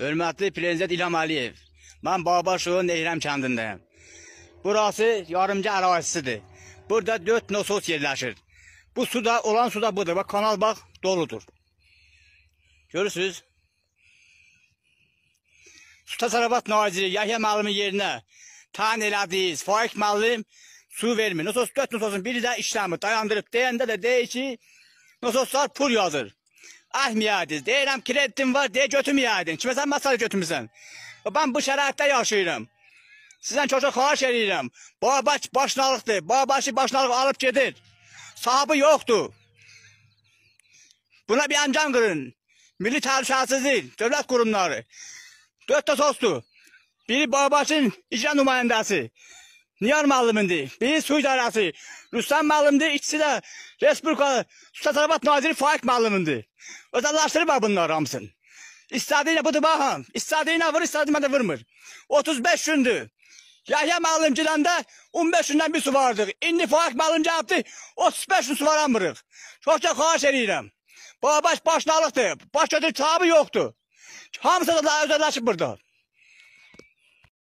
Hürmetli Prezident İlham Aliyev, ben Babaşoğlu'nun Ehrem kəndindəyim. Burası yarımca ərazisidir. Burada 4 nosos yerləşir. Bu suda olan suda budur. Bak kanal bak doludur. Görürsünüz. Su Tasarrufat Naziri Yahya Malım'ın yerine tan elədiniz. Faik Malım su vermir. Nosos 4 nososun biri de işlemi dayandırıp deyende de deyir ki nososlar pul yazır. Ah miyadiz. Deyirəm kreddim var deyə götürməyədin. Kiməsən masal götürmüsən. Ben bu şəraitdə yaşayıram. Sizdən çoxca xahiş edirəm. Babaç başnalıqdır. Babaçı başnalıq alıb gedir. Sahibi yoxdur. Buna bir əncam qırın. Milli Təhlükəsizlik Dövlət Qurumları. Dörd də sosdur. Biri Babaçın icra nümayəndəsi. Niyar müəllimindir. Biri su idarəsi. Rüstəm müəllimdir. İkisi də Respublika Su Təsərrüfat Naziri Faiq müəllimindir. Özəlləşdirib bunlar hamısını. İstədiyinə budur baxın. İstədiyinə vur, istədiyinə də vurmur. 35 gündür. Yahya müəllim gedəndə 15 gündən bir su vardı. İndi Faiq müəllim gəlibdi. 35 gün su varamırıq. Çox da xahiş edirəm. Babaş başnalıqdır. Baş götür çabı yoxdur. Hamısı da özəlləşib burada.